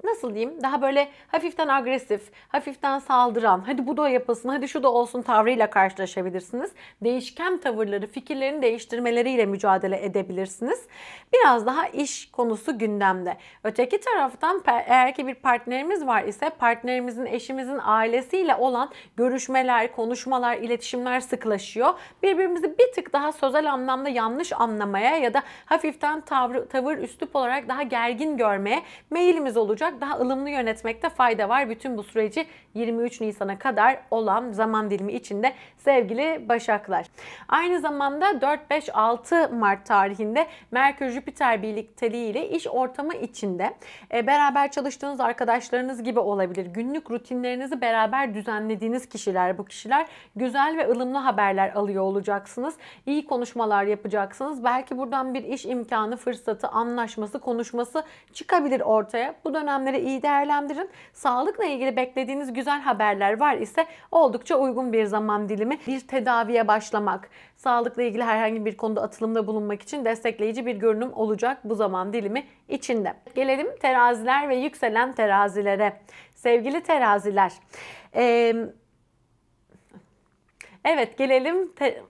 nasıl diyeyim daha böyle hafiften agresif, hafiften saldıran, hadi bu da yapasın, hadi şu da olsun tavrıyla karşılaşabilirsiniz. Değişken tavırları, fikirlerini değiştirmeleriyle mücadele edebilirsiniz. Biraz daha iş konusu gündemde. Öteki taraftan eğer ki bir partnerimiz var ise partnerimizin, eşimizin ailesiyle olan görüşmeler, konuşmalar, iletişimler sıklaşıyor. Birbirimizi bir tık daha sözel anlamda yanlış anlamaya ya da hafiften tavır, tavır üstüp olarak daha gergin görmeye meyilimiz olacak olarak daha ılımlı yönetmekte fayda var. Bütün bu süreci 23 Nisan'a kadar olan zaman dilimi içinde sevgili Başaklar. Aynı zamanda 4-5-6 Mart tarihinde Merkür-Jüpiter birlikteliği ile iş ortamı içinde e, beraber çalıştığınız arkadaşlarınız gibi olabilir. Günlük rutinlerinizi beraber düzenlediğiniz kişiler bu kişiler güzel ve ılımlı haberler alıyor olacaksınız. İyi konuşmalar yapacaksınız. Belki buradan bir iş imkanı, fırsatı, anlaşması, konuşması çıkabilir ortaya. Bu dönem gündemleri iyi değerlendirin. Sağlıkla ilgili beklediğiniz güzel haberler var ise oldukça uygun bir zaman dilimi. Bir tedaviye başlamak, sağlıkla ilgili herhangi bir konuda atılımda bulunmak için destekleyici bir görünüm olacak bu zaman dilimi içinde. Gelelim teraziler ve yükselen terazilere. Sevgili teraziler, ee, evet gelelim... Te-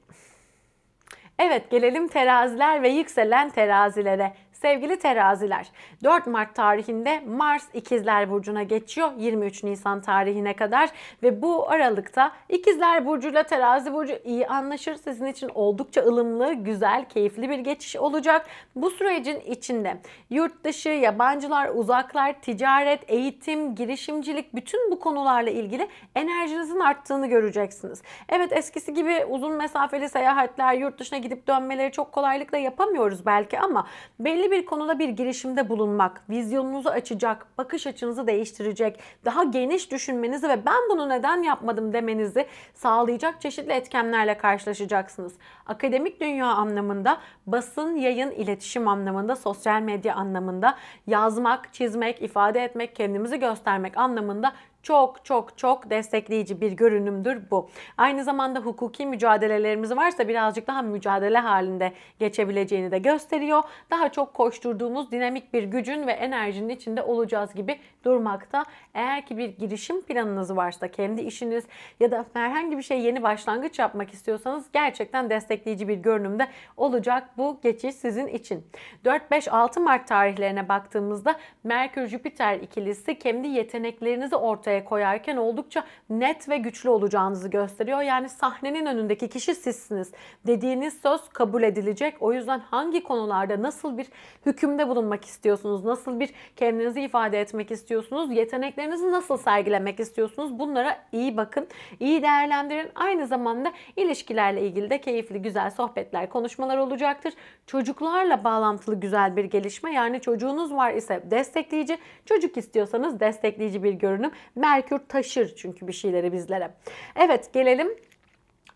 Evet gelelim teraziler ve yükselen terazilere. Sevgili teraziler, 4 Mart tarihinde Mars İkizler Burcu'na geçiyor 23 Nisan tarihine kadar ve bu aralıkta İkizler Burcu'yla Terazi Burcu iyi anlaşır. Sizin için oldukça ılımlı, güzel, keyifli bir geçiş olacak. Bu sürecin içinde yurt dışı, yabancılar, uzaklar, ticaret, eğitim, girişimcilik bütün bu konularla ilgili enerjinizin arttığını göreceksiniz. Evet eskisi gibi uzun mesafeli seyahatler, yurt dışına gidip dönmeleri çok kolaylıkla yapamıyoruz belki ama belli bir konuda bir girişimde bulunmak, vizyonunuzu açacak, bakış açınızı değiştirecek, daha geniş düşünmenizi ve ben bunu neden yapmadım demenizi sağlayacak çeşitli etkenlerle karşılaşacaksınız. Akademik dünya anlamında, basın, yayın, iletişim anlamında, sosyal medya anlamında, yazmak, çizmek, ifade etmek, kendimizi göstermek anlamında çok çok çok destekleyici bir görünümdür bu. Aynı zamanda hukuki mücadelelerimiz varsa birazcık daha mücadele halinde geçebileceğini de gösteriyor. Daha çok koşturduğumuz dinamik bir gücün ve enerjinin içinde olacağız gibi durmakta. Eğer ki bir girişim planınız varsa kendi işiniz ya da herhangi bir şey yeni başlangıç yapmak istiyorsanız gerçekten destekleyici bir görünümde olacak bu geçiş sizin için. 4-5-6 Mart tarihlerine baktığımızda Merkür-Jüpiter ikilisi kendi yeteneklerinizi ortaya ortaya koyarken oldukça net ve güçlü olacağınızı gösteriyor. Yani sahnenin önündeki kişi sizsiniz. Dediğiniz söz kabul edilecek. O yüzden hangi konularda nasıl bir hükümde bulunmak istiyorsunuz? Nasıl bir kendinizi ifade etmek istiyorsunuz? Yeteneklerinizi nasıl sergilemek istiyorsunuz? Bunlara iyi bakın, iyi değerlendirin. Aynı zamanda ilişkilerle ilgili de keyifli, güzel sohbetler, konuşmalar olacaktır. Çocuklarla bağlantılı güzel bir gelişme. Yani çocuğunuz var ise destekleyici, çocuk istiyorsanız destekleyici bir görünüm. Merkür taşır çünkü bir şeyleri bizlere. Evet gelelim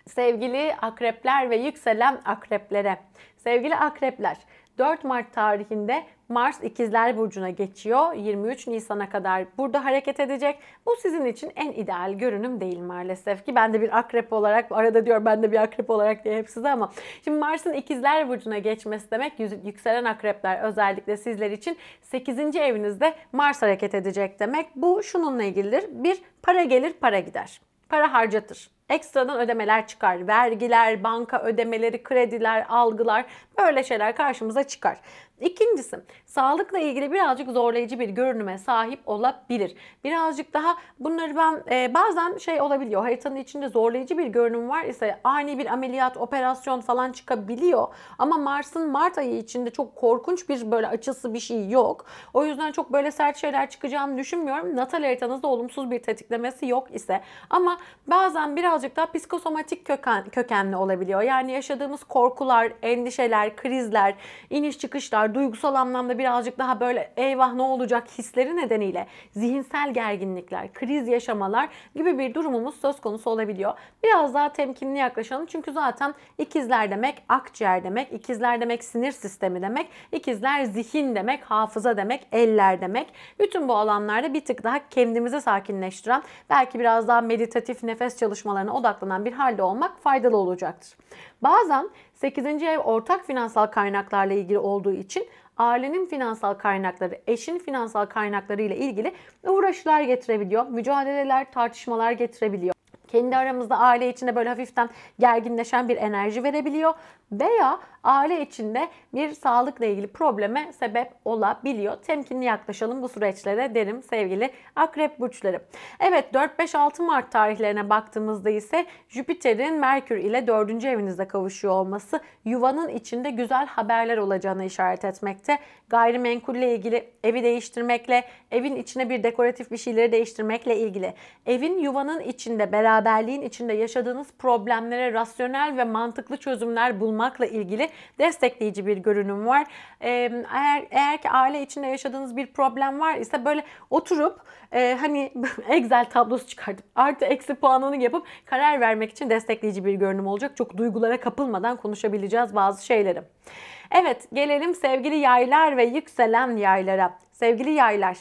sevgili akrepler ve yükselen akreplere. Sevgili akrepler 4 Mart tarihinde Mars İkizler Burcu'na geçiyor. 23 Nisan'a kadar burada hareket edecek. Bu sizin için en ideal görünüm değil maalesef ki. Ben de bir akrep olarak, arada diyor ben de bir akrep olarak diye hep size ama. Şimdi Mars'ın İkizler Burcu'na geçmesi demek yükselen akrepler özellikle sizler için 8. evinizde Mars hareket edecek demek. Bu şununla ilgilidir. Bir, para gelir para gider. Para harcatır ekstradan ödemeler çıkar. Vergiler, banka ödemeleri, krediler, algılar böyle şeyler karşımıza çıkar. İkincisi sağlıkla ilgili birazcık zorlayıcı bir görünüme sahip olabilir. Birazcık daha bunları ben e, bazen şey olabiliyor haritanın içinde zorlayıcı bir görünüm var ise ani bir ameliyat, operasyon falan çıkabiliyor. Ama Mars'ın Mart ayı içinde çok korkunç bir böyle açısı bir şey yok. O yüzden çok böyle sert şeyler çıkacağını düşünmüyorum. Natal haritanızda olumsuz bir tetiklemesi yok ise ama bazen birazcık daha psikosomatik köken, kökenli olabiliyor. Yani yaşadığımız korkular, endişeler, krizler, iniş çıkışlar kadar duygusal anlamda birazcık daha böyle eyvah ne olacak hisleri nedeniyle zihinsel gerginlikler, kriz yaşamalar gibi bir durumumuz söz konusu olabiliyor. Biraz daha temkinli yaklaşalım çünkü zaten ikizler demek akciğer demek, ikizler demek sinir sistemi demek, ikizler zihin demek, hafıza demek, eller demek. Bütün bu alanlarda bir tık daha kendimizi sakinleştiren, belki biraz daha meditatif nefes çalışmalarına odaklanan bir halde olmak faydalı olacaktır. Bazen 8. ev ortak finansal kaynaklarla ilgili olduğu için ailenin finansal kaynakları, eşin finansal kaynakları ile ilgili uğraşlar getirebiliyor. Mücadeleler, tartışmalar getirebiliyor kendi aramızda aile içinde böyle hafiften gerginleşen bir enerji verebiliyor veya aile içinde bir sağlıkla ilgili probleme sebep olabiliyor. Temkinli yaklaşalım bu süreçlere derim sevgili akrep burçları. Evet 4-5-6 Mart tarihlerine baktığımızda ise Jüpiter'in Merkür ile 4. evinizde kavuşuyor olması yuvanın içinde güzel haberler olacağını işaret etmekte. Gayrimenkulle ilgili evi değiştirmekle, evin içine bir dekoratif bir şeyleri değiştirmekle ilgili. Evin yuvanın içinde, beraberliğin içinde yaşadığınız problemlere rasyonel ve mantıklı çözümler bulmakla ilgili destekleyici bir görünüm var. eğer, eğer ki aile içinde yaşadığınız bir problem var ise böyle oturup e, hani Excel tablosu çıkartıp artı eksi puanını yapıp karar vermek için destekleyici bir görünüm olacak. Çok duygulara kapılmadan konuşabileceğiz bazı şeyleri. Evet gelelim sevgili yaylar ve yükselen yaylara. Sevgili yaylar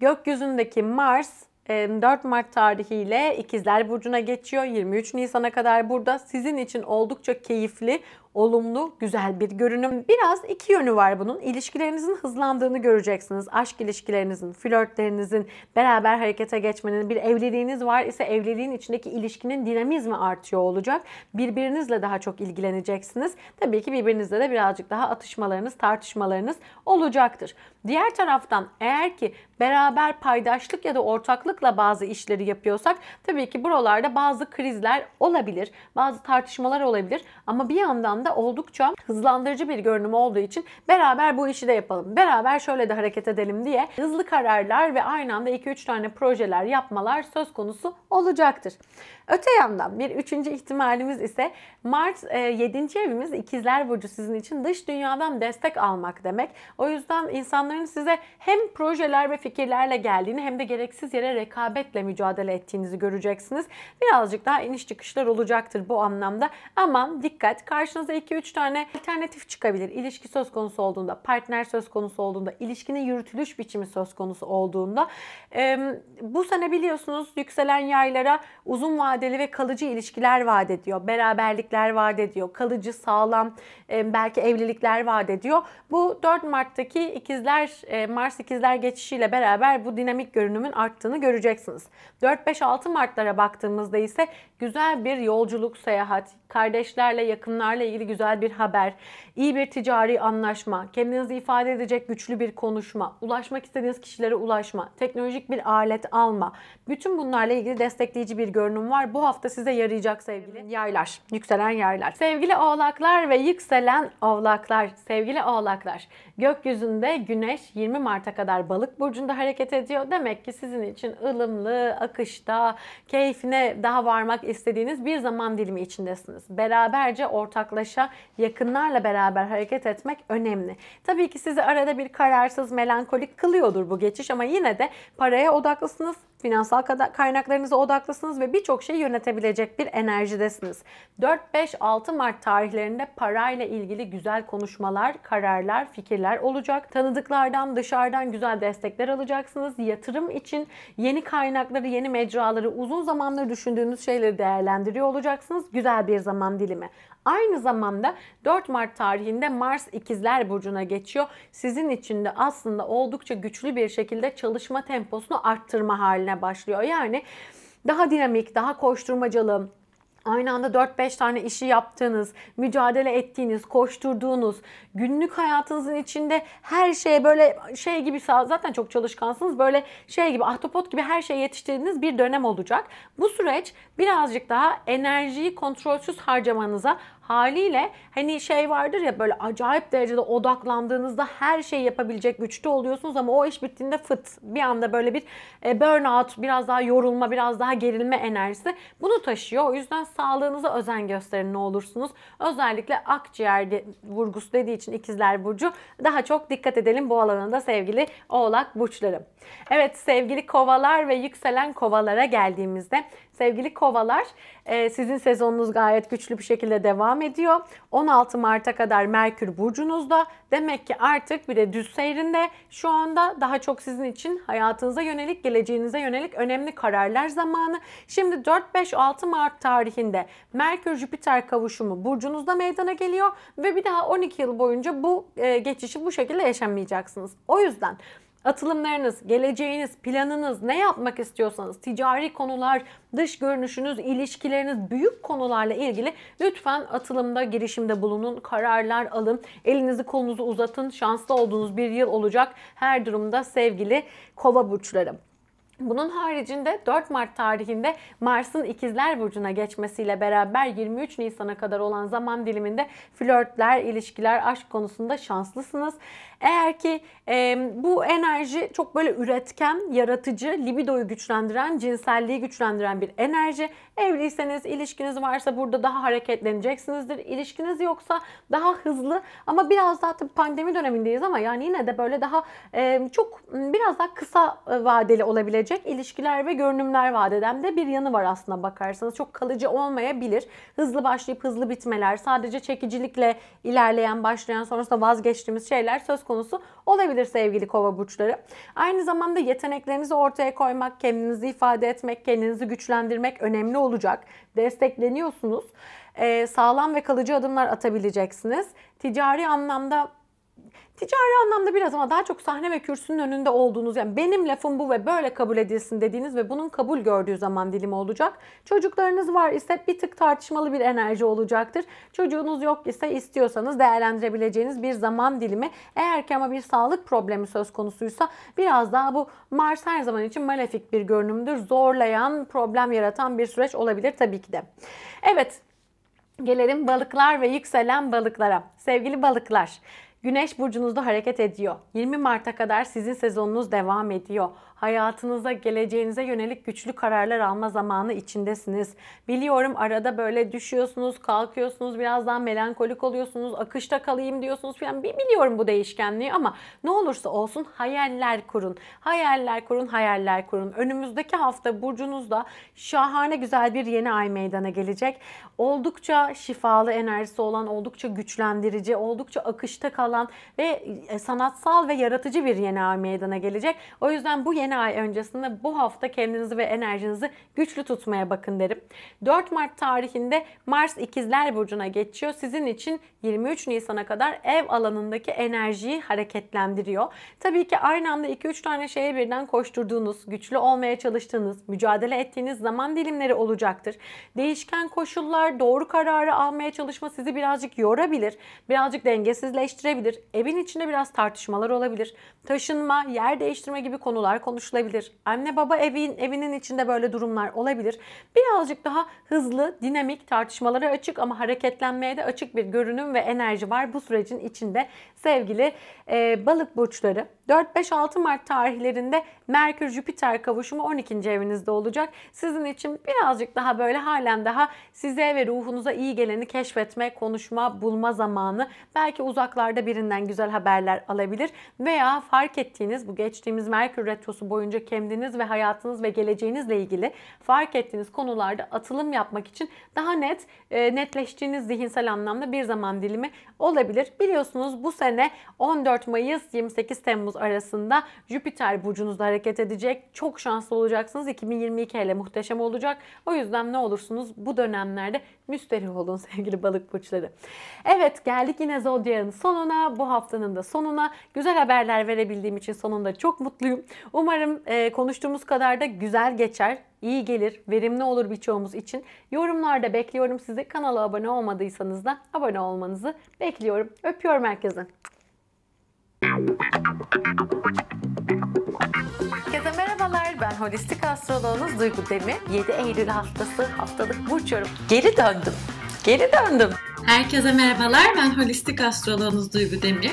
gökyüzündeki Mars 4 Mart tarihiyle İkizler Burcu'na geçiyor. 23 Nisan'a kadar burada sizin için oldukça keyifli, olumlu, güzel bir görünüm. Biraz iki yönü var bunun. İlişkilerinizin hızlandığını göreceksiniz. Aşk ilişkilerinizin, flörtlerinizin, beraber harekete geçmenin, bir evliliğiniz var ise evliliğin içindeki ilişkinin dinamizmi artıyor olacak. Birbirinizle daha çok ilgileneceksiniz. Tabii ki birbirinizle de birazcık daha atışmalarınız, tartışmalarınız olacaktır. Diğer taraftan eğer ki beraber paydaşlık ya da ortaklıkla bazı işleri yapıyorsak tabii ki buralarda bazı krizler olabilir, bazı tartışmalar olabilir ama bir yandan da oldukça hızlandırıcı bir görünüm olduğu için beraber bu işi de yapalım, beraber şöyle de hareket edelim diye hızlı kararlar ve aynı anda 2-3 tane projeler yapmalar söz konusu olacaktır. Öte yandan bir üçüncü ihtimalimiz ise Mart 7. E, evimiz ikizler burcu sizin için dış dünyadan destek almak demek. O yüzden insanların size hem projeler ve fikirlerle geldiğini hem de gereksiz yere rekabetle mücadele ettiğinizi göreceksiniz. Birazcık daha iniş çıkışlar olacaktır bu anlamda. Ama dikkat karşınıza 2-3 tane alternatif çıkabilir. İlişki söz konusu olduğunda, partner söz konusu olduğunda, ilişkinin yürütülüş biçimi söz konusu olduğunda. bu sene biliyorsunuz yükselen yaylara uzun vadeli vadeli ve kalıcı ilişkiler vaat ediyor. Beraberlikler vaat ediyor. Kalıcı, sağlam, e, belki evlilikler vaat ediyor. Bu 4 Mart'taki ikizler, e, Mars ikizler geçişiyle beraber bu dinamik görünümün arttığını göreceksiniz. 4-5-6 Mart'lara baktığımızda ise güzel bir yolculuk, seyahat, kardeşlerle, yakınlarla ilgili güzel bir haber, iyi bir ticari anlaşma, kendinizi ifade edecek güçlü bir konuşma, ulaşmak istediğiniz kişilere ulaşma, teknolojik bir alet alma. Bütün bunlarla ilgili destekleyici bir görünüm var konular bu hafta size yarayacak sevgili yaylar, yükselen yaylar. Sevgili oğlaklar ve yükselen oğlaklar, sevgili oğlaklar. Gökyüzünde güneş 20 Mart'a kadar balık burcunda hareket ediyor. Demek ki sizin için ılımlı, akışta, keyfine daha varmak istediğiniz bir zaman dilimi içindesiniz. Beraberce ortaklaşa, yakınlarla beraber hareket etmek önemli. Tabii ki sizi arada bir kararsız, melankolik kılıyordur bu geçiş ama yine de paraya odaklısınız, Finansal kaynaklarınıza odaklısınız ve birçok şeyi yönetebilecek bir enerjidesiniz. 4, 5, 6 Mart tarihlerinde parayla ilgili güzel konuşmalar, kararlar, fikirler olacak. Tanıdıklardan, dışarıdan güzel destekler alacaksınız. Yatırım için yeni kaynakları, yeni mecraları, uzun zamandır düşündüğünüz şeyleri değerlendiriyor olacaksınız. Güzel bir zaman dilimi. Aynı zamanda 4 Mart tarihinde Mars ikizler Burcu'na geçiyor. Sizin için de aslında oldukça güçlü bir şekilde çalışma temposunu arttırma haline başlıyor. Yani daha dinamik, daha koşturmacalı, aynı anda 4-5 tane işi yaptığınız, mücadele ettiğiniz, koşturduğunuz, günlük hayatınızın içinde her şeye böyle şey gibi zaten çok çalışkansınız. Böyle şey gibi ahtapot gibi her şeye yetiştirdiğiniz bir dönem olacak. Bu süreç birazcık daha enerjiyi kontrolsüz harcamanıza Haliyle hani şey vardır ya böyle acayip derecede odaklandığınızda her şeyi yapabilecek güçte oluyorsunuz ama o iş bittiğinde fıt bir anda böyle bir e, burnout, biraz daha yorulma, biraz daha gerilme enerjisi bunu taşıyor. O yüzden sağlığınıza özen gösterin ne olursunuz. Özellikle akciğer vurgusu dediği için ikizler burcu daha çok dikkat edelim bu alana sevgili oğlak burçlarım. Evet sevgili kovalar ve yükselen kovalara geldiğimizde Sevgili kovalar e, sizin sezonunuz gayet güçlü bir şekilde devam ediyor. 16 Mart'a kadar Merkür burcunuzda. Demek ki artık bir de düz seyrinde şu anda daha çok sizin için hayatınıza yönelik, geleceğinize yönelik önemli kararlar zamanı. Şimdi 4-5-6 Mart tarihinde Merkür-Jüpiter kavuşumu burcunuzda meydana geliyor ve bir daha 12 yıl boyunca bu e, geçişi bu şekilde yaşamayacaksınız. O yüzden atılımlarınız, geleceğiniz, planınız, ne yapmak istiyorsanız, ticari konular, dış görünüşünüz, ilişkileriniz, büyük konularla ilgili lütfen atılımda, girişimde bulunun, kararlar alın, elinizi kolunuzu uzatın, şanslı olduğunuz bir yıl olacak her durumda sevgili kova burçlarım. Bunun haricinde 4 Mart tarihinde Mars'ın ikizler burcuna geçmesiyle beraber 23 Nisan'a kadar olan zaman diliminde flörtler, ilişkiler, aşk konusunda şanslısınız. Eğer ki e, bu enerji çok böyle üretken, yaratıcı, libidoyu güçlendiren, cinselliği güçlendiren bir enerji. Evliyseniz, ilişkiniz varsa burada daha hareketleneceksinizdir. İlişkiniz yoksa daha hızlı ama biraz daha tabii pandemi dönemindeyiz ama yani yine de böyle daha e, çok biraz daha kısa vadeli olabilecek ilişkiler ve görünümler vadeden de bir yanı var aslında bakarsanız. Çok kalıcı olmayabilir. Hızlı başlayıp hızlı bitmeler, sadece çekicilikle ilerleyen, başlayan sonrasında vazgeçtiğimiz şeyler söz konusu konusu olabilir sevgili kova burçları. Aynı zamanda yeteneklerinizi ortaya koymak, kendinizi ifade etmek, kendinizi güçlendirmek önemli olacak. Destekleniyorsunuz. Ee, sağlam ve kalıcı adımlar atabileceksiniz. Ticari anlamda ticari anlamda biraz ama daha çok sahne ve kürsünün önünde olduğunuz yani benim lafım bu ve böyle kabul edilsin dediğiniz ve bunun kabul gördüğü zaman dilimi olacak. Çocuklarınız var ise bir tık tartışmalı bir enerji olacaktır. Çocuğunuz yok ise istiyorsanız değerlendirebileceğiniz bir zaman dilimi. Eğer ki ama bir sağlık problemi söz konusuysa biraz daha bu Mars her zaman için malefik bir görünümdür. Zorlayan, problem yaratan bir süreç olabilir tabii ki de. Evet, gelelim balıklar ve yükselen balıklara. Sevgili balıklar, Güneş burcunuzda hareket ediyor. 20 Mart'a kadar sizin sezonunuz devam ediyor hayatınıza, geleceğinize yönelik güçlü kararlar alma zamanı içindesiniz. Biliyorum arada böyle düşüyorsunuz, kalkıyorsunuz, birazdan melankolik oluyorsunuz, akışta kalayım diyorsunuz falan. Biliyorum bu değişkenliği ama ne olursa olsun hayaller kurun. Hayaller kurun, hayaller kurun. Önümüzdeki hafta burcunuzda şahane güzel bir yeni ay meydana gelecek. Oldukça şifalı enerjisi olan, oldukça güçlendirici, oldukça akışta kalan ve e, sanatsal ve yaratıcı bir yeni ay meydana gelecek. O yüzden bu yeni yeni ay öncesinde bu hafta kendinizi ve enerjinizi güçlü tutmaya bakın derim. 4 Mart tarihinde Mars İkizler Burcu'na geçiyor. Sizin için 23 Nisan'a kadar ev alanındaki enerjiyi hareketlendiriyor. Tabii ki aynı anda 2-3 tane şeye birden koşturduğunuz, güçlü olmaya çalıştığınız, mücadele ettiğiniz zaman dilimleri olacaktır. Değişken koşullar, doğru kararı almaya çalışma sizi birazcık yorabilir, birazcık dengesizleştirebilir. Evin içinde biraz tartışmalar olabilir. Taşınma, yer değiştirme gibi konular konuş konuşulabilir. Anne baba evin evinin içinde böyle durumlar olabilir. Birazcık daha hızlı, dinamik, tartışmalara açık ama hareketlenmeye de açık bir görünüm ve enerji var bu sürecin içinde sevgili e, balık burçları. 4-5-6 Mart tarihlerinde Merkür-Jüpiter kavuşumu 12. evinizde olacak. Sizin için birazcık daha böyle halen daha size ve ruhunuza iyi geleni keşfetme, konuşma, bulma zamanı. Belki uzaklarda birinden güzel haberler alabilir veya fark ettiğiniz bu geçtiğimiz Merkür Retrosu boyunca kendiniz ve hayatınız ve geleceğinizle ilgili fark ettiğiniz konularda atılım yapmak için daha net, e, netleştiğiniz zihinsel anlamda bir zaman dilimi olabilir. Biliyorsunuz bu sene 14 Mayıs 28 Temmuz arasında Jüpiter burcunuzda hareket edecek. Çok şanslı olacaksınız. 2022 ile muhteşem olacak. O yüzden ne olursunuz bu dönemlerde müsterih olun sevgili balık burçları. Evet geldik yine Zodya'nın sonuna. Bu haftanın da sonuna. Güzel haberler verebildiğim için sonunda çok mutluyum. Umarım Umarım e, konuştuğumuz kadar da güzel geçer, iyi gelir, verimli olur birçoğumuz için. Yorumlarda bekliyorum sizi. Kanala abone olmadıysanız da abone olmanızı bekliyorum. Öpüyorum herkese. Herkese merhabalar. Ben holistik astroloğunuz Duygu Demir. 7 Eylül haftası haftalık burç yorum. Geri döndüm. Geri döndüm. Herkese merhabalar. Ben holistik astroloğunuz Duygu Demir.